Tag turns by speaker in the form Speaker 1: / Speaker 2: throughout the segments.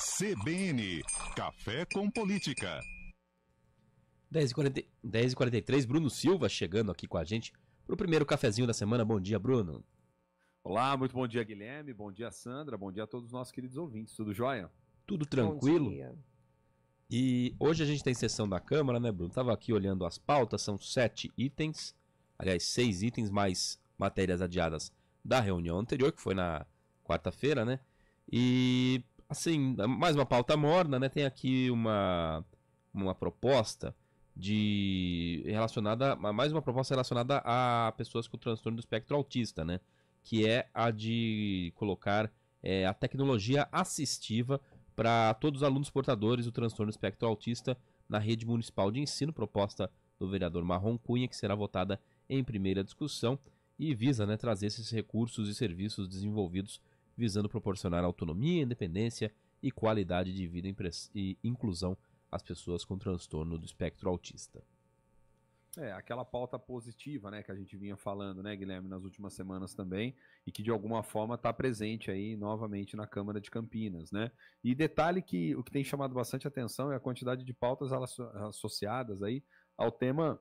Speaker 1: CBN Café com Política. 10h43, 10 Bruno Silva chegando aqui com a gente para o primeiro cafezinho da semana. Bom dia, Bruno.
Speaker 2: Olá, muito bom dia, Guilherme. Bom dia, Sandra. Bom dia a todos os nossos queridos ouvintes. Tudo
Speaker 1: jóia? Tudo tranquilo. E hoje a gente tem sessão da Câmara, né, Bruno? Tava aqui olhando as pautas, são sete itens. Aliás, seis itens mais matérias adiadas da reunião anterior, que foi na quarta-feira, né? E assim, mais uma pauta morna, né? Tem aqui uma, uma proposta de relacionada mais uma proposta relacionada a pessoas com transtorno do espectro autista, né? Que é a de colocar é, a tecnologia assistiva para todos os alunos portadores do transtorno do espectro autista na rede municipal de ensino, proposta do vereador Marron Cunha, que será votada em primeira discussão e visa né, trazer esses recursos e serviços desenvolvidos visando proporcionar autonomia, independência e qualidade de vida e inclusão às pessoas com transtorno do espectro autista.
Speaker 2: É, aquela pauta positiva, né, que a gente vinha falando, né, Guilherme, nas últimas semanas também, e que de alguma forma está presente aí novamente na Câmara de Campinas, né? E detalhe que o que tem chamado bastante atenção é a quantidade de pautas associadas aí ao tema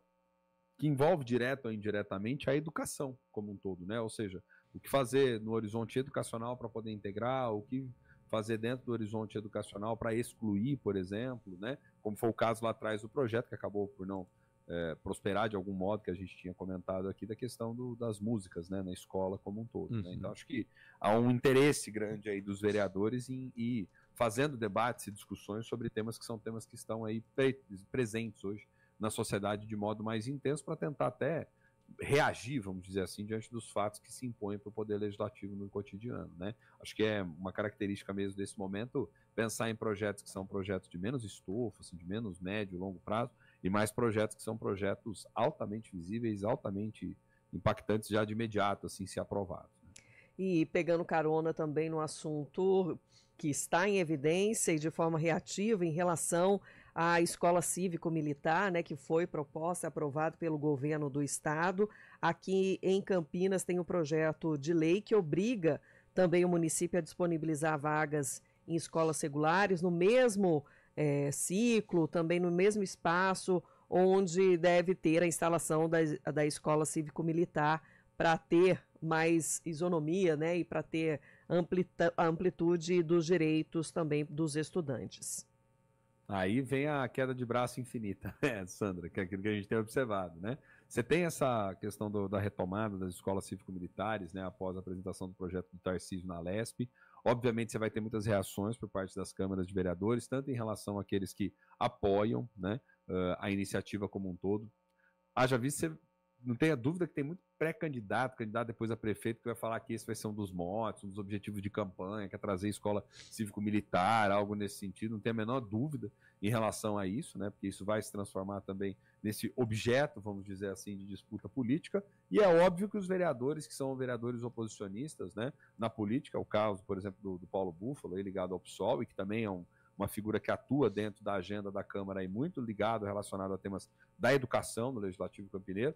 Speaker 2: que envolve direto ou indiretamente a educação como um todo, né? Ou seja, o que fazer no horizonte educacional para poder integrar, o que fazer dentro do horizonte educacional para excluir, por exemplo, né? como foi o caso lá atrás do projeto, que acabou por não é, prosperar de algum modo, que a gente tinha comentado aqui, da questão do, das músicas né? na escola como um todo. Né? Uhum. Né? Então, acho que há um interesse grande aí dos vereadores em ir fazendo debates e discussões sobre temas que são temas que estão aí pre presentes hoje na sociedade de modo mais intenso, para tentar até reagir, vamos dizer assim, diante dos fatos que se impõem para o poder legislativo no cotidiano, né? Acho que é uma característica mesmo desse momento pensar em projetos que são projetos de menos estofo, assim, de menos médio e longo prazo, e mais projetos que são projetos altamente visíveis, altamente impactantes já de imediato, assim, se aprovados. Né?
Speaker 3: E pegando carona também no assunto que está em evidência e de forma reativa em relação a escola cívico-militar, né, que foi proposta, aprovado pelo governo do estado. Aqui em Campinas tem um projeto de lei que obriga também o município a disponibilizar vagas em escolas regulares no mesmo é, ciclo, também no mesmo espaço onde deve ter a instalação da, da escola cívico-militar para ter mais isonomia né, e para ter amplitude dos direitos também dos estudantes.
Speaker 2: Aí vem a queda de braço infinita, né, Sandra, que é aquilo que a gente tem observado, né? Você tem essa questão do, da retomada das escolas cívico-militares, né, após a apresentação do projeto do Tarcísio na LESP. Obviamente, você vai ter muitas reações por parte das câmaras de vereadores, tanto em relação àqueles que apoiam, né, a iniciativa como um todo. Haja visto, você não tenha dúvida que tem muito pré-candidato, candidato depois a prefeito, que vai falar que esse vai ser um dos motos, um dos objetivos de campanha, que é trazer escola cívico-militar, algo nesse sentido, não tem a menor dúvida em relação a isso, né? Porque isso vai se transformar também nesse objeto, vamos dizer assim, de disputa política. E é óbvio que os vereadores, que são vereadores oposicionistas, né, na política, é o caso, por exemplo, do, do Paulo Búfalo, ligado ao PSOL, e que também é um uma figura que atua dentro da agenda da Câmara e muito ligado, relacionado a temas da educação no Legislativo Campineiro,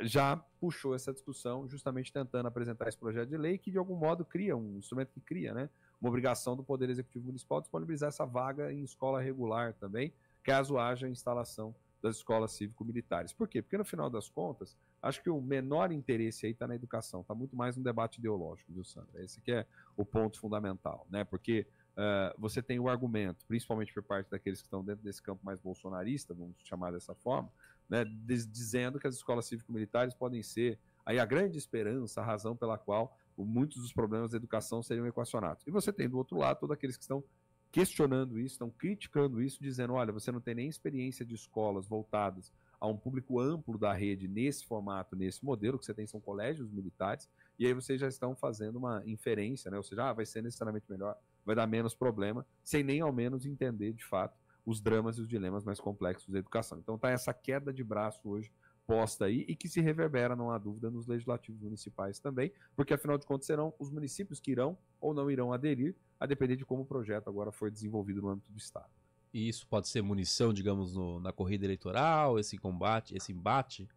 Speaker 2: já puxou essa discussão, justamente tentando apresentar esse projeto de lei que, de algum modo, cria um instrumento que cria, né? Uma obrigação do Poder Executivo Municipal disponibilizar essa vaga em escola regular também, caso haja instalação das escolas cívico-militares. Por quê? Porque, no final das contas, acho que o menor interesse aí está na educação, está muito mais no debate ideológico, viu, Sandra? Esse que é o ponto fundamental, né? Porque uh, você tem o argumento, principalmente por parte daqueles que estão dentro desse campo mais bolsonarista, vamos chamar dessa forma, né, dizendo que as escolas cívico-militares podem ser aí a grande esperança, a razão pela qual muitos dos problemas da educação seriam equacionados. E você tem do outro lado todos aqueles que estão questionando isso, estão criticando isso, dizendo: olha, você não tem nem experiência de escolas voltadas a um público amplo da rede nesse formato, nesse modelo, que você tem são colégios militares, e aí vocês já estão fazendo uma inferência, né? ou seja, ah, vai ser necessariamente melhor vai dar menos problema, sem nem ao menos entender de fato os dramas e os dilemas mais complexos da educação. Então tá essa queda de braço hoje posta aí e que se reverbera, não há dúvida, nos legislativos municipais também, porque afinal de contas serão os municípios que irão ou não irão aderir, a depender de como o projeto
Speaker 1: agora foi desenvolvido no âmbito do Estado. E isso pode ser munição, digamos, no, na corrida eleitoral, esse combate, esse embate?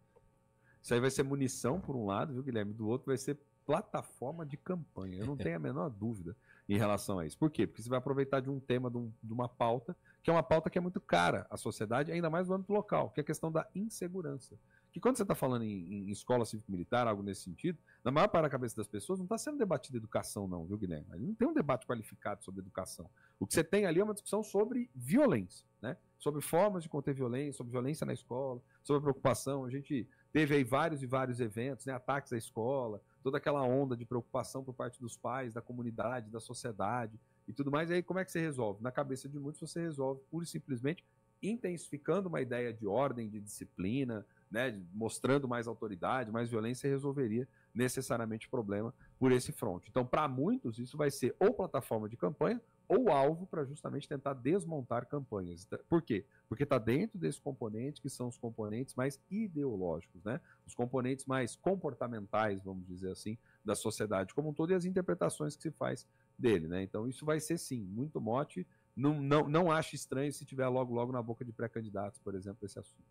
Speaker 1: Isso aí vai ser munição, por um lado, viu, Guilherme? Do outro vai ser
Speaker 2: plataforma de campanha. Eu não é. tenho a menor dúvida em relação a isso. Por quê? Porque você vai aproveitar de um tema, de, um, de uma pauta, que é uma pauta que é muito cara à sociedade, ainda mais no âmbito local, que é a questão da insegurança. Que quando você está falando em, em escola cívico-militar, algo nesse sentido, na maior parte da cabeça das pessoas não está sendo debatido educação, não, viu, Guilherme? não tem um debate qualificado sobre educação. O que você tem ali é uma discussão sobre violência, né? sobre formas de conter violência, sobre violência na escola, sobre preocupação. A gente teve aí vários e vários eventos, né? ataques à escola, toda aquela onda de preocupação por parte dos pais, da comunidade, da sociedade e tudo mais. E aí, como é que você resolve? Na cabeça de muitos, você resolve pura e simplesmente intensificando uma ideia de ordem, de disciplina, né, mostrando mais autoridade, mais violência, resolveria necessariamente o problema por esse front. Então, para muitos, isso vai ser ou plataforma de campanha ou alvo para justamente tentar desmontar campanhas. Tá, por quê? Porque está dentro desse componente que são os componentes mais ideológicos, né? Os componentes mais comportamentais, vamos dizer assim, da sociedade como um todo e as interpretações que se faz dele, né? Então isso vai ser sim muito mote. Não, não, não acho estranho se tiver logo logo na boca de pré-candidatos, por exemplo, esse assunto.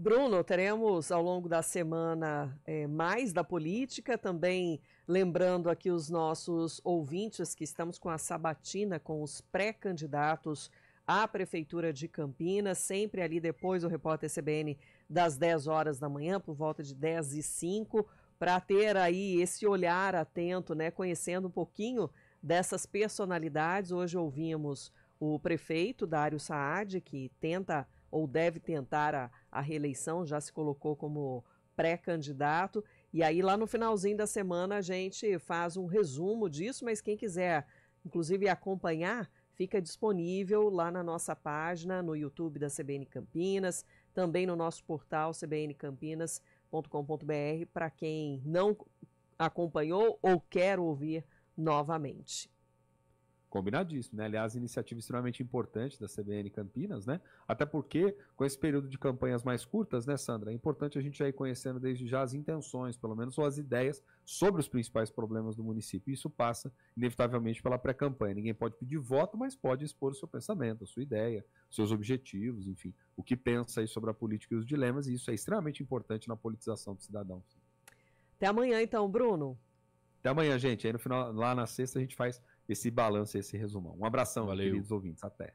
Speaker 3: Bruno, teremos ao longo da semana é, mais da política, também lembrando aqui os nossos ouvintes que estamos com a sabatina com os pré-candidatos à Prefeitura de Campinas, sempre ali depois do repórter CBN das 10 horas da manhã, por volta de 10 e 5, para ter aí esse olhar atento, né, conhecendo um pouquinho dessas personalidades. Hoje ouvimos o prefeito, Dário Saad, que tenta ou deve tentar a a reeleição, já se colocou como pré-candidato. E aí, lá no finalzinho da semana, a gente faz um resumo disso, mas quem quiser, inclusive, acompanhar, fica disponível lá na nossa página, no YouTube da CBN Campinas, também no nosso portal cbncampinas.com.br, para quem não acompanhou ou quer ouvir novamente.
Speaker 2: Combinadíssimo, né? Aliás, iniciativa extremamente importante da CBN Campinas, né? Até porque, com esse período de campanhas mais curtas, né, Sandra? É importante a gente ir conhecendo desde já as intenções, pelo menos, ou as ideias sobre os principais problemas do município. Isso passa, inevitavelmente, pela pré-campanha. Ninguém pode pedir voto, mas pode expor o seu pensamento, a sua ideia, seus objetivos, enfim, o que pensa aí sobre a política e os dilemas, e isso é extremamente importante na politização do cidadão.
Speaker 3: Até amanhã, então, Bruno.
Speaker 2: Até amanhã, gente. Aí no final, lá na sexta, a gente faz esse balanço, esse resumão. Um abração, Valeu. queridos ouvintes. Até.